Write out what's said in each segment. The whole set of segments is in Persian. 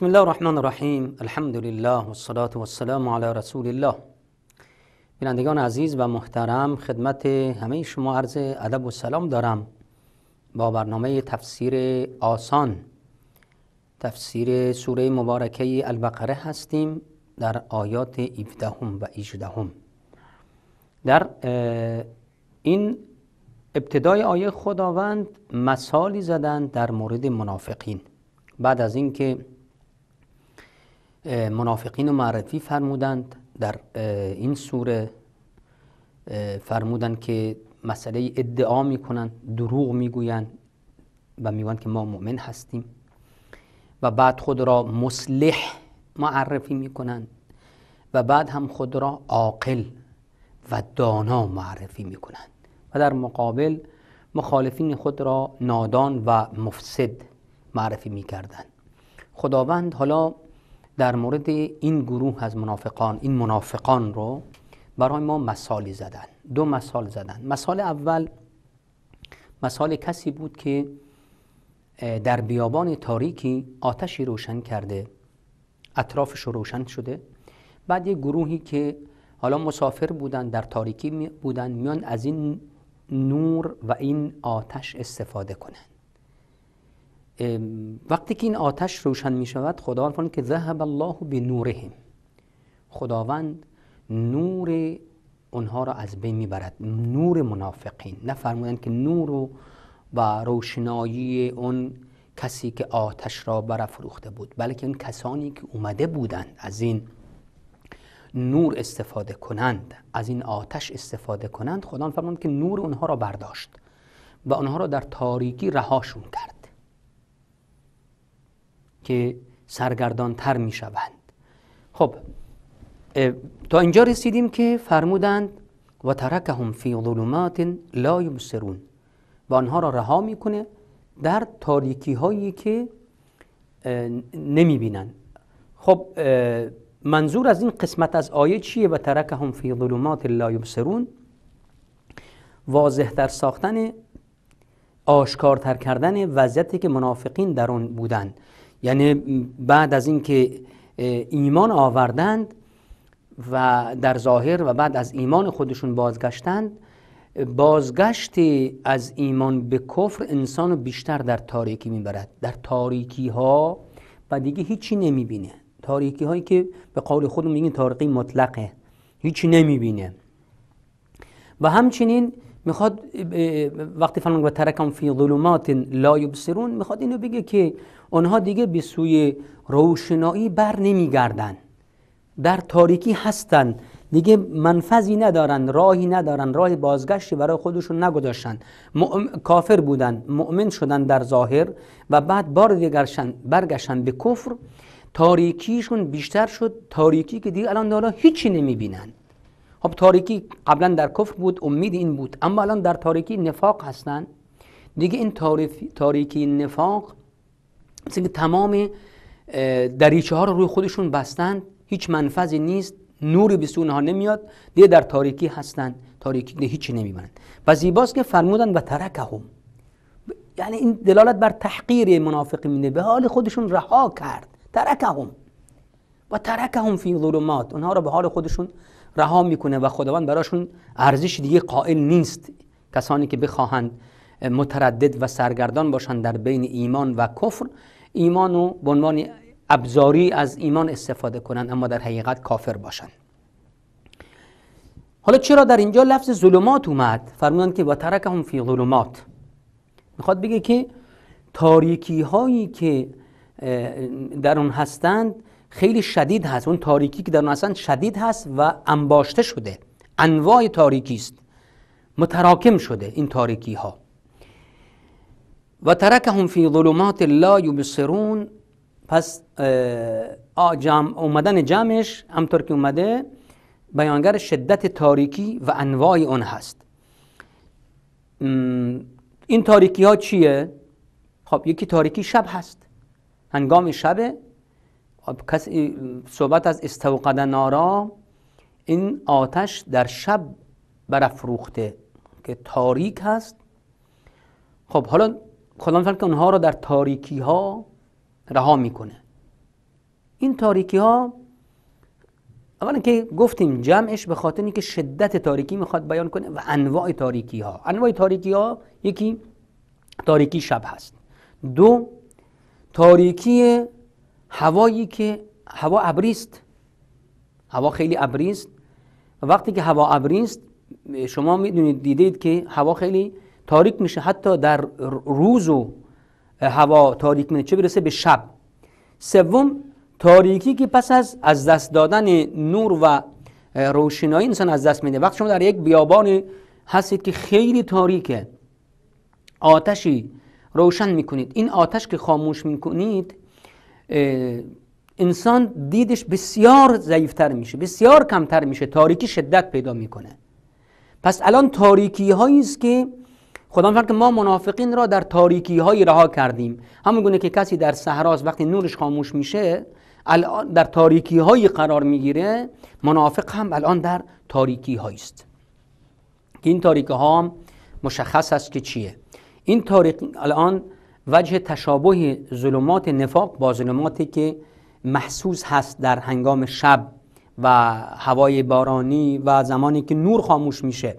بسم الله الرحمن الرحیم الحمد لله و والسلام علی رسول الله بینندگان عزیز و محترم خدمت همه شما عرض ادب و سلام دارم با برنامه تفسیر آسان تفسیر سوره مبارکه البقره هستیم در آیات 17 و 18 در این ابتدای آیه خداوند مثالی زدند در مورد منافقین بعد از اینکه منافقین و معرفی فرمودند در این سوره فرمودند که مسئله ادعا میکنند دروغ میگویند و میگویند که ما مؤمن هستیم و بعد خود را مصلح معرفی میکنند و بعد هم خود را عاقل و دانا معرفی میکنند و در مقابل مخالفین خود را نادان و مفسد معرفی میکردند خداوند حالا در مورد این گروه از منافقان این منافقان رو برای ما مثالی زدن دو مثال زدن مثال اول مثال کسی بود که در بیابان تاریکی آتشی روشن کرده اطرافش روشن شده بعد یه گروهی که حالا مسافر بودن در تاریکی بودن میان از این نور و این آتش استفاده کنند وقتی که این آتش روشن می شود خدا که ذهب الله به نوره خداوند نور اونها را از بین میبرد نور منافقین فرمودند که نور و روشنایی اون کسی که آتش را برافروخته بود بلکه اون کسانی که اومده بودند از این نور استفاده کنند از این آتش استفاده کنند خدا فرمود که نور اونها را برداشت و آنها را در تاریکی رهاشون کرد که سرگردان تر می شوند خب تا اینجا رسیدیم که فرمودند و ترکهم فی ظلمات لا یبصرون و آنها را رها میکنه در تاریکی هایی که نمی بینن خب منظور از این قسمت از آیه چیه و ترکهم فی ظلمات لا یبصرون واضح در ساختن آشکارتر کردن وضعیتی که منافقین در آن بودند یعنی بعد از اینکه ایمان آوردند و در ظاهر و بعد از ایمان خودشون بازگشتند بازگشت از ایمان به کفر انسان بیشتر در تاریکی میبرد در تاریکی ها و دیگه هیچی نمیبینه تاریکی هایی که به قول خودم میگن تاریکی مطلقه هیچی نمیبینه و همچنین میخواد وقتی فرمان و ترکم فی ظلمات لا یبصرون میخواد اینو بگه که آنها دیگه به سوی روشنایی بر نمیگردن در تاریکی هستن دیگه منفذی ندارن راهی ندارن راه بازگشتی برای خودشون نگذاشتن کافر بودن مؤمن شدن در ظاهر و بعد بار شن، برگشتن به کفر تاریکیشون بیشتر شد تاریکی که دیگه الان دارا هیچی نمیبینن خب تاریکی قبلا در کفر بود امید این بود اما الان در تاریکی نفاق هستن دیگه این تاریکی نفاق مثل تمام دریچه ها رو روی خودشون بستن هیچ منفذی نیست نور به سونه ها نمیاد دیگه در تاریکی هستن تاریکی هیچی نمیبنند و زیباست که فرمودن و ترکهم یعنی این دلالت بر تحقیر منافق میده به حال خودشون رها کرد ترکهم و ترکهم فی ظلمات اونها رو به حال خودشون رها میکنه و خداوند براشون ارزش دیگه قائل نیست کسانی که بخواهند متردد و سرگردان باشند در بین ایمان و کفر ایمان رو به عنوان ابزاری از ایمان استفاده کنند اما در حقیقت کافر باشند حالا چرا در اینجا لفظ ظلمات اومد فرمودند که و ترکهم فی ظلمات میخواد بگه که تاریکی هایی که در اون هستند خیلی شدید هست اون تاریکی که در اون هستند شدید هست و انباشته شده انواع تاریکی است متراکم شده این تاریکی ها و ترکهم فی ظلمات لا یبصرون پس جمع اومدن جمعش همطور که اومده بیانگر شدت تاریکی و انواع اون هست این تاریکی ها چیه؟ خب یکی تاریکی شب هست هنگام شب خب، کسی صحبت از استوقد نارا این آتش در شب برافروخته که تاریک هست خب حالا خدا مثلا که اونها را در تاریکی ها رها میکنه این تاریکی ها اولا که گفتیم جمعش به خاطر اینکه شدت تاریکی میخواد بیان کنه و انواع تاریکی ها انواع تاریکی ها یکی تاریکی شب هست دو تاریکی هوایی که هوا ابریست هوا خیلی ابریست وقتی که هوا ابریست شما میدونید دیدید که هوا خیلی تاریک میشه حتی در روز و هوا تاریک میشه چه برسه به شب سوم تاریکی که پس از از دست دادن نور و روشنایی انسان از دست میده وقتی شما در یک بیابان هستید که خیلی تاریکه آتشی روشن میکنید این آتش که خاموش میکنید انسان دیدش بسیار ضعیفتر میشه بسیار کمتر میشه تاریکی شدت پیدا میکنه پس الان تاریکی هایی است که خدا که ما منافقین را در تاریکی های رها کردیم همون گونه که کسی در صحراست وقتی نورش خاموش میشه الان در تاریکی هایی قرار میگیره منافق هم الان در تاریکی هایی است که این تاریکی ها مشخص است که چیه این تاریکی الان وجه تشابه ظلمات نفاق با ظلماتی که محسوس هست در هنگام شب و هوای بارانی و زمانی که نور خاموش میشه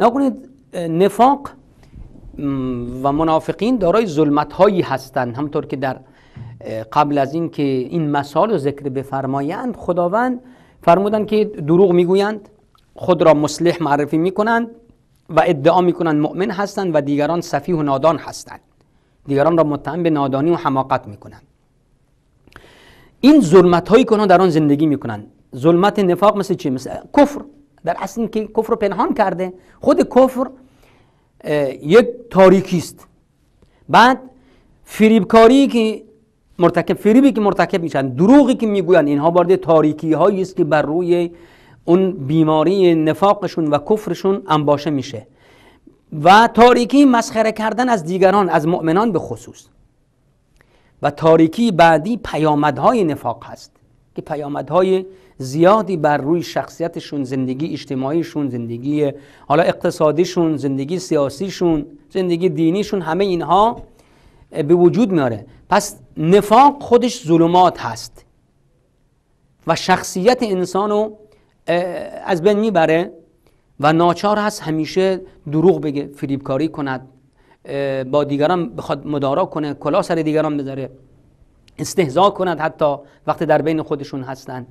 نکنید نفاق و منافقین دارای ظلمت هایی هستند همطور که در قبل از این که این مثال و ذکر بفرمایند خداوند فرمودند که دروغ میگویند خود را مصلح معرفی میکنند و ادعا میکنند مؤمن هستند و دیگران صفیح و نادان هستند دیگران را متهم به نادانی و حماقت میکنند این ظلمت هایی که در آن زندگی میکنند ظلمت نفاق مثل چی مثل کفر در اصل که کفر رو پنهان کرده خود کفر یک تاریکی است بعد فریبکاری که مرتکب فریبی که مرتکب میشن دروغی که میگویند اینها وارد تاریکی هایی است که بر روی اون بیماری نفاقشون و کفرشون انباشه میشه و تاریکی مسخره کردن از دیگران از مؤمنان به خصوص و تاریکی بعدی پیامدهای نفاق هست که پیامدهای زیادی بر روی شخصیتشون زندگی اجتماعیشون زندگی حالا اقتصادیشون زندگی سیاسیشون زندگی دینیشون همه اینها به وجود میاره پس نفاق خودش ظلمات هست و شخصیت انسانو از بین میبره و ناچار هست همیشه دروغ بگه فریبکاری کند با دیگران بخواد مدارا کنه کلا سر دیگران بذاره استهزا کند حتی وقتی در بین خودشون هستند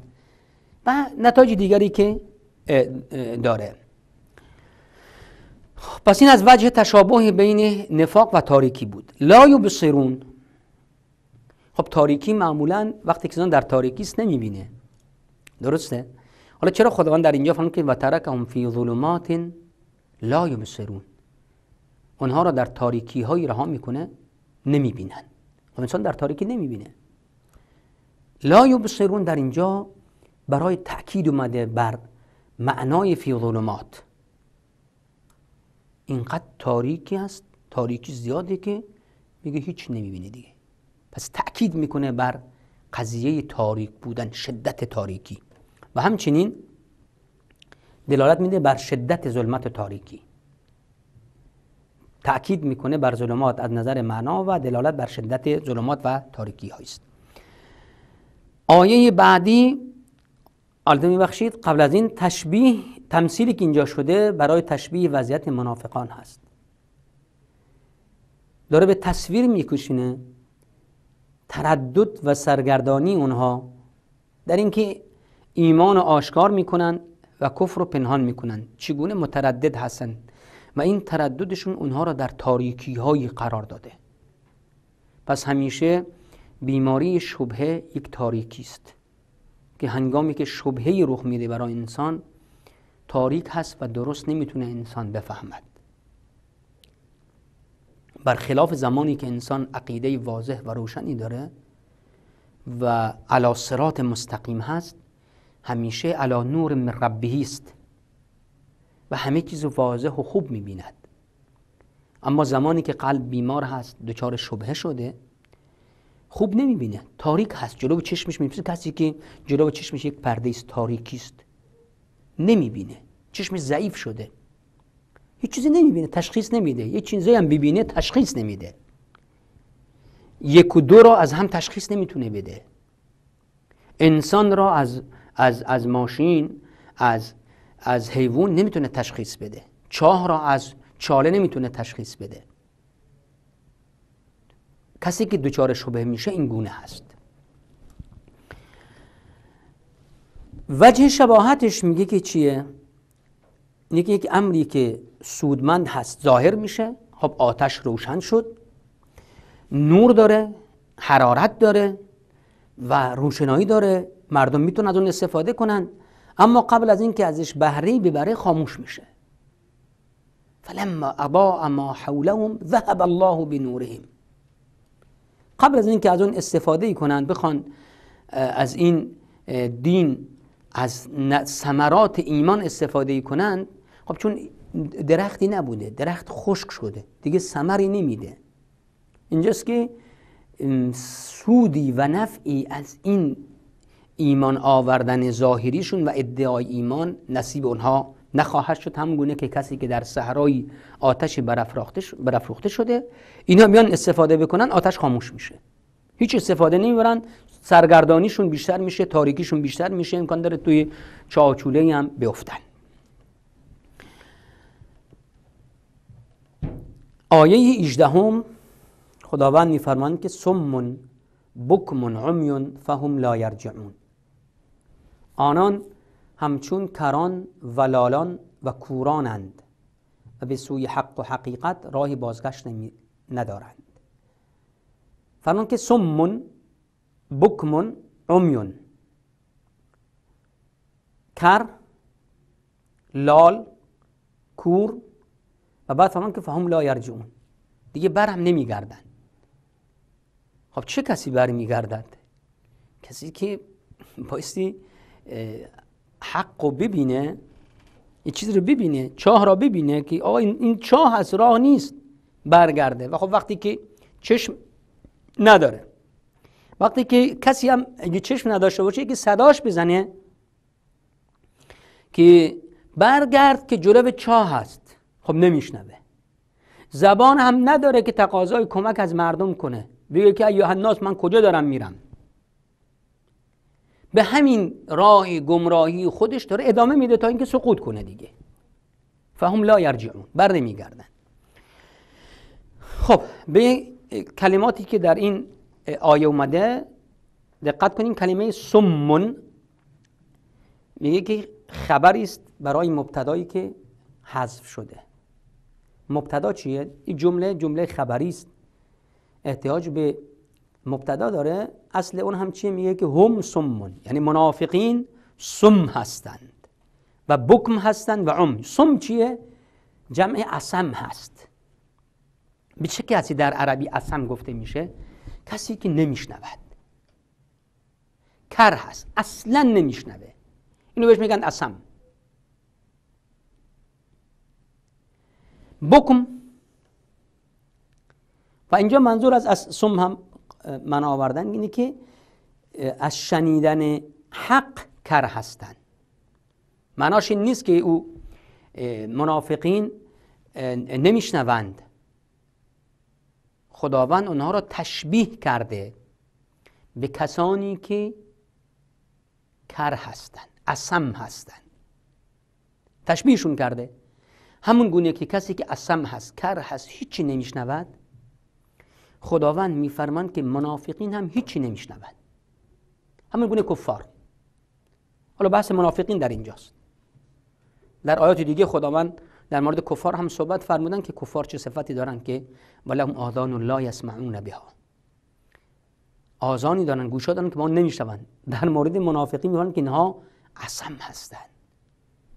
و نتایج دیگری که داره پس این از وجه تشابه بین نفاق و تاریکی بود لا یبصرون خب تاریکی معمولا وقتی که در تاریکی است نمیبینه درسته حالا چرا خداوند در اینجا فرمود که و ترکهم فی ظلمات لا یبصرون آنها را در تاریکی های رها میکنه نمیبینن خب انسان در تاریکی نمیبینه لا یبصرون در اینجا برای تأکید اومده بر معنای فی ظلمات اینقدر تاریکی است تاریکی زیاده که میگه هیچ نمیبینه دیگه پس تأکید میکنه بر قضیه تاریک بودن شدت تاریکی و همچنین دلالت میده بر شدت ظلمت تاریکی تأکید میکنه بر ظلمات از نظر معنا و دلالت بر شدت ظلمات و تاریکی است آیه بعدی آلده میبخشید قبل از این تشبیه تمثیلی که اینجا شده برای تشبیه وضعیت منافقان هست داره به تصویر میکشینه تردد و سرگردانی اونها در اینکه ایمان و آشکار میکنن و کفر رو پنهان میکنن چگونه متردد هستند؟ و این ترددشون اونها را در تاریکی هایی قرار داده پس همیشه بیماری شبهه یک تاریکی است که هنگامی که شبهه رخ میده برای انسان تاریک هست و درست نمیتونه انسان بفهمد برخلاف زمانی که انسان عقیده واضح و روشنی داره و علا صراط مستقیم هست همیشه علا نور من ربهی است و همه چیز واضح و خوب میبیند اما زمانی که قلب بیمار هست دچار شبهه شده خوب نمیبینه تاریک هست جلو چشمش میبینه کسی که جلو چشمش یک پرده است تاریکی است نمیبینه چشمش ضعیف شده هیچ چیزی نمیبینه تشخیص نمیده یه چیزایی هم ببینه تشخیص نمیده یک و دو را از هم تشخیص نمیتونه بده انسان را از از از ماشین از از حیوان نمیتونه تشخیص بده چاه را از چاله نمیتونه تشخیص بده کسی که دچار شبه میشه این گونه هست وجه شباهتش میگه که چیه یکی یک امری که سودمند هست ظاهر میشه خب آتش روشن شد نور داره حرارت داره و روشنایی داره مردم میتونن از اون استفاده کنن اما قبل از اینکه ازش بهره ببره خاموش میشه فلما ابا ما حولهم ذهب الله بنورهم قبل از اینکه از اون استفاده ای کنند بخوان از این دین از ثمرات ایمان استفاده ای کنند خب چون درختی نبوده درخت خشک شده دیگه ثمری نمیده اینجاست که سودی و نفعی از این ایمان آوردن ظاهریشون و ادعای ایمان نصیب اونها نخواهد شد همون گونه که کسی که در صحرایی آتشی برافروخته شده اینا میان استفاده بکنن آتش خاموش میشه هیچ استفاده نمیبرن سرگردانیشون بیشتر میشه تاریکیشون بیشتر میشه امکان داره توی چاچوله هم بیفتن آیه 18 هم خداوند میفرماند که سمون بکمون عمیون فهم لا یرجعون آنان همچون کران و لالان و کورانند و به سوی حق و حقیقت راه بازگشت ندارند فرمان که سمون بکمون عمیون کر لال کور و بعد فرمان که فهم لا یرجعون دیگه برم نمیگردند خب چه کسی برمیگردد کسی که بایستی حق رو ببینه یه چیز رو ببینه چاه را ببینه که آقا این, چاه هست راه نیست برگرده و خب وقتی که چشم نداره وقتی که کسی هم چشم نداشته باشه که صداش بزنه که برگرد که جلو چاه هست خب نمیشنوه زبان هم نداره که تقاضای کمک از مردم کنه بگه که ایوه الناس من کجا دارم میرم به همین راه گمراهی خودش داره ادامه میده تا اینکه سقوط کنه دیگه فهم لا یرجعون بر نمیگردن خب به کلماتی که در این آیه اومده دقت کنین کلمه سمون میگه که خبری است برای مبتدایی که حذف شده مبتدا چیه این جمله جمله خبری است احتیاج به مبتدا داره اصل اون هم چیه میگه که هم سمون یعنی منافقین سم هستند و بکم هستند و عم سم چیه جمع اسم هست به چه کسی در عربی اسم گفته میشه کسی که نمیشنود کر هست اصلا نمیشنوه اینو بهش میگن اسم بکم و اینجا منظور از, سم هم من آوردن اینه که از شنیدن حق کر هستن مناش این نیست که او منافقین نمیشنوند خداوند اونها را تشبیه کرده به کسانی که کر هستند اسم هستند تشبیهشون کرده همون گونه که کسی که اسم هست کر هست هیچی نمیشنود خداوند میفرماند که منافقین هم هیچی نمیشنوند همه گونه کفار حالا بحث منافقین در اینجاست در آیات دیگه خداوند در مورد کفار هم صحبت فرمودن که کفار چه صفتی دارن که ولهم آذان لا یسمعون بها آزانی دارن گوشا دارن که ما نمیشنوند در مورد منافقین میگن که اینها عصم هستند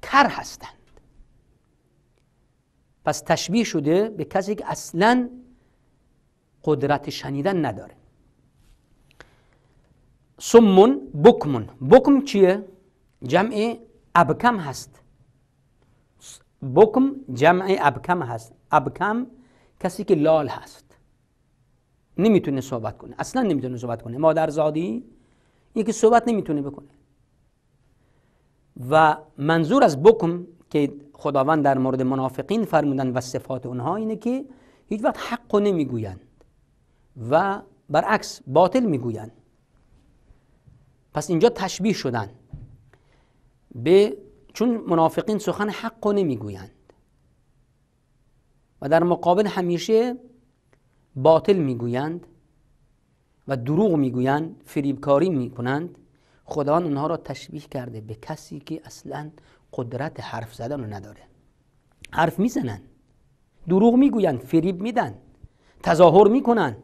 کر هستند پس تشبیه شده به کسی که اصلاً قدرت شنیدن نداره سمون بکمون بکم چیه؟ جمع ابکم هست بکم جمع ابکم هست ابکم کسی که لال هست نمیتونه صحبت کنه اصلا نمیتونه صحبت کنه مادر زادی یکی صحبت نمیتونه بکنه و منظور از بکم که خداوند در مورد منافقین فرمودن و صفات اونها اینه که هیچ وقت حق نمیگویند و برعکس باطل میگوین پس اینجا تشبیه شدن به چون منافقین سخن حق و نمیگویند و در مقابل همیشه باطل میگویند و دروغ میگویند فریبکاری میکنند خداوند اونها را تشبیه کرده به کسی که اصلا قدرت حرف زدن رو نداره حرف میزنن دروغ میگویند فریب میدن تظاهر میکنند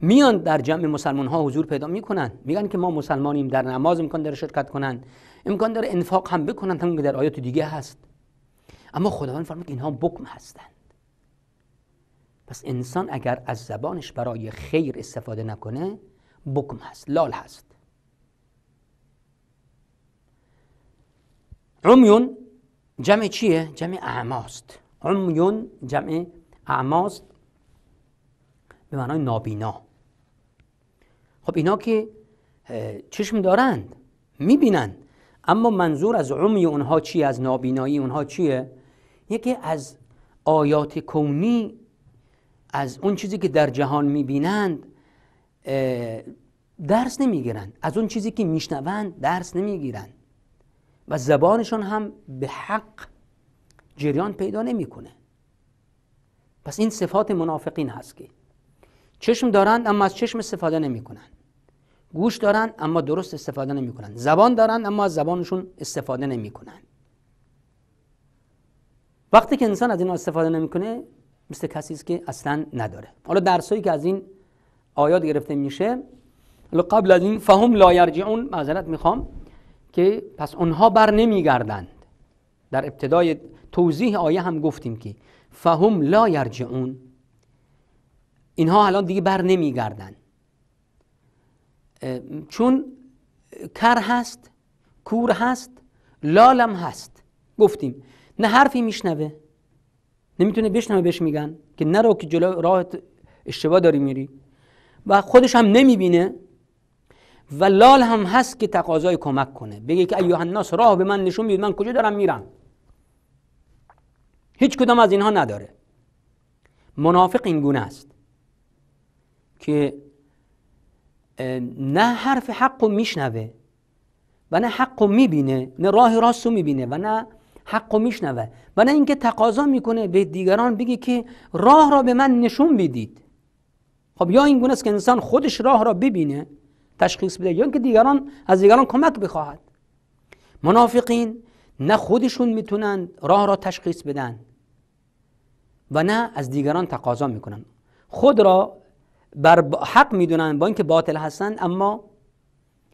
میان در جمع مسلمان ها حضور پیدا میکنن میگن که ما مسلمانیم در نماز امکان داره شرکت کنن امکان داره انفاق هم بکنن همون که در آیات دیگه هست اما خداوند فرمود اینها بکم هستند پس انسان اگر از زبانش برای خیر استفاده نکنه بکم هست لال هست عمیون جمع چیه؟ جمع اعماست عمیون جمع اعماست به معنای نابینا خب اینا که چشم دارند میبینند اما منظور از عمی اونها چیه از نابینایی اونها چیه یکی از آیات کونی از اون چیزی که در جهان میبینند درس نمیگیرند از اون چیزی که میشنوند درس نمیگیرند و زبانشان هم به حق جریان پیدا نمیکنه پس این صفات منافقین هست که چشم دارند اما از چشم استفاده نمیکنند گوش دارن اما درست استفاده نمیکنن زبان دارن اما از زبانشون استفاده نمیکنن وقتی که انسان از این استفاده نمیکنه مثل کسی است که اصلا نداره حالا درسایی که از این آیات گرفته میشه قبل از این فهم لا یرجعون معذرت میخوام که پس اونها بر نمیگردند در ابتدای توضیح آیه هم گفتیم که فهم لا یرجعون اینها الان دیگه بر نمیگردند چون کر هست کور هست لالم هست گفتیم نه حرفی میشنوه نمیتونه بشنوه بهش میگن که نرو که جلو راهت اشتباه داری میری و خودش هم نمیبینه و لال هم هست که تقاضای کمک کنه بگه که ایوه راه به من نشون میدید من کجا دارم میرم هیچ کدام از اینها نداره منافق این گونه است که نه حرف حق رو میشنوه و نه حق میبینه نه راه راست رو میبینه و نه حق میشنوه و نه اینکه تقاضا میکنه به دیگران بگی که راه را به من نشون بدید خب یا این گونه است که انسان خودش راه را ببینه تشخیص بده یا اینکه دیگران از دیگران کمک بخواهد منافقین نه خودشون میتونن راه را تشخیص بدن و نه از دیگران تقاضا میکنن خود را بر حق میدونن با اینکه باطل هستن اما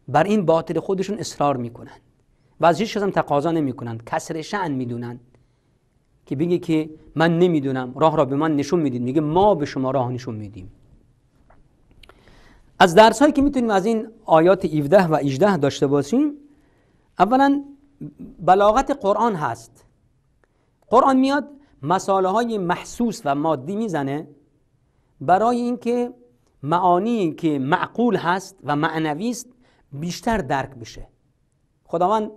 بر این باطل خودشون اصرار میکنن و از هیچ هم تقاضا نمیکنن کسر شعن میدونن که بگه که من نمیدونم راه را به من نشون میدید میگه ما به شما راه نشون میدیم از درس هایی که میتونیم از این آیات 17 و 18 داشته باشیم اولا بلاغت قرآن هست قرآن میاد مساله های محسوس و مادی میزنه برای اینکه معانی که معقول هست و معنوی است بیشتر درک بشه خداوند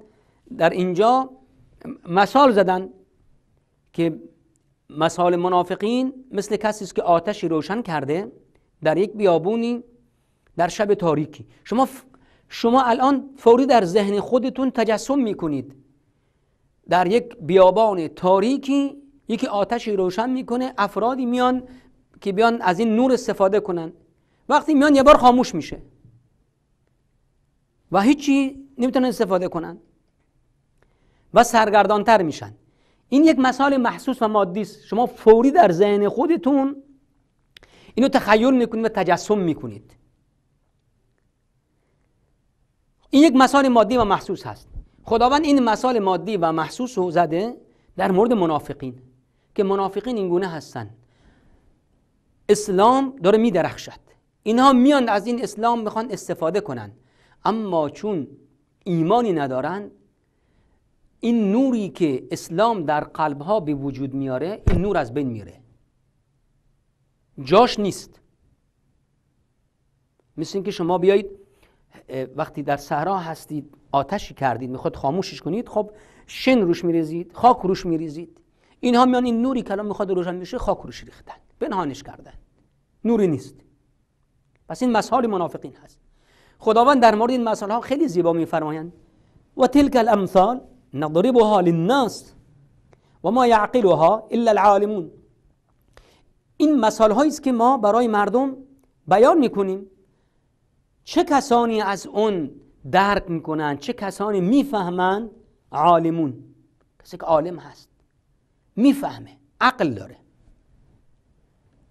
در اینجا مثال زدن که مثال منافقین مثل کسی است که آتشی روشن کرده در یک بیابونی در شب تاریکی شما شما الان فوری در ذهن خودتون تجسم میکنید در یک بیابان تاریکی یکی آتشی روشن میکنه افرادی میان که بیان از این نور استفاده کنن وقتی میان یه بار خاموش میشه و هیچی نمیتونن استفاده کنن و سرگردانتر میشن این یک مثال محسوس و مادی است شما فوری در ذهن خودتون اینو تخیل میکنید و تجسم میکنید این یک مثال مادی و محسوس هست خداوند این مثال مادی و محسوس رو زده در مورد منافقین که منافقین اینگونه گونه هستند اسلام داره میدرخشد اینها میان از این اسلام میخوان استفاده کنن اما چون ایمانی ندارند این نوری که اسلام در قلبها به وجود میاره این نور از بین میره جاش نیست مثل اینکه شما بیایید وقتی در صحرا هستید آتشی کردید میخواد خاموشش کنید خب شن روش میریزید خاک روش میریزید اینها میان این نوری که الان میخواد روشن میشه خاک روش ریختن پنهانش کردن نوری نیست پس این مسائل منافقین هست خداوند در مورد این مسائل ها خیلی زیبا میفرمایند و تلک الامثال نضربها للناس و ما یعقلها الا العالمون این مسائل هایی است که ما برای مردم بیان میکنیم چه کسانی از اون درک میکنند چه کسانی میفهمن عالمون کسی که عالم هست میفهمه عقل داره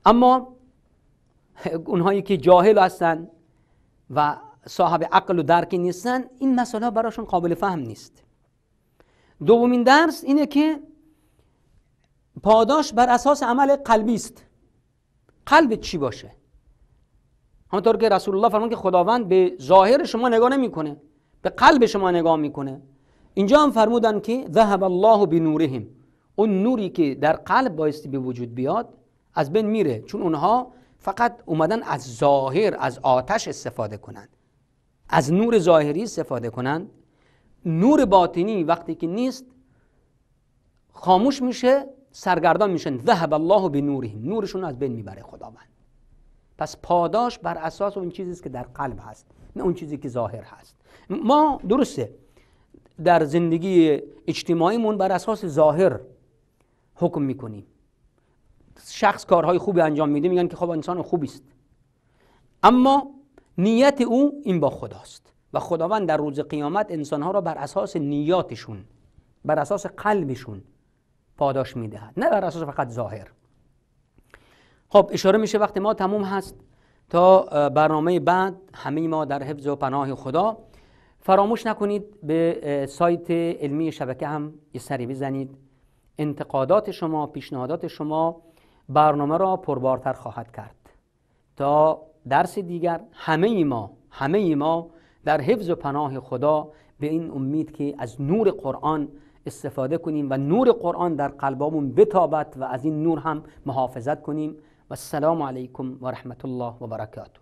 اما اونهایی که جاهل هستند و صاحب عقل و درکی نیستن این مسئله براشون قابل فهم نیست دومین درس اینه که پاداش بر اساس عمل قلبی است قلب چی باشه همونطور که رسول الله فرمود که خداوند به ظاهر شما نگاه نمیکنه به قلب شما نگاه میکنه اینجا هم فرمودن که ذهب الله بنورهم اون نوری که در قلب بایستی به وجود بیاد از بین میره چون اونها فقط اومدن از ظاهر از آتش استفاده کنند از نور ظاهری استفاده کنند نور باطنی وقتی که نیست خاموش میشه سرگردان میشن ذهب الله به نوره نورشون از بین میبره خداوند پس پاداش بر اساس اون چیزی که در قلب هست نه اون چیزی که ظاهر هست ما درسته در زندگی اجتماعیمون بر اساس ظاهر حکم میکنیم شخص کارهای خوبی انجام میده میگن که خب انسان خوبی است اما نیت او این با خداست و خداوند در روز قیامت انسانها را بر اساس نیاتشون بر اساس قلبشون پاداش میدهد نه بر اساس فقط ظاهر خب اشاره میشه وقتی ما تموم هست تا برنامه بعد همه ما در حفظ و پناه خدا فراموش نکنید به سایت علمی شبکه هم یه سری بزنید انتقادات شما پیشنهادات شما برنامه را پربارتر خواهد کرد تا درس دیگر همه ما همه ما در حفظ و پناه خدا به این امید که از نور قرآن استفاده کنیم و نور قرآن در قلبامون بتابد و از این نور هم محافظت کنیم و السلام علیکم و رحمت الله و برکاته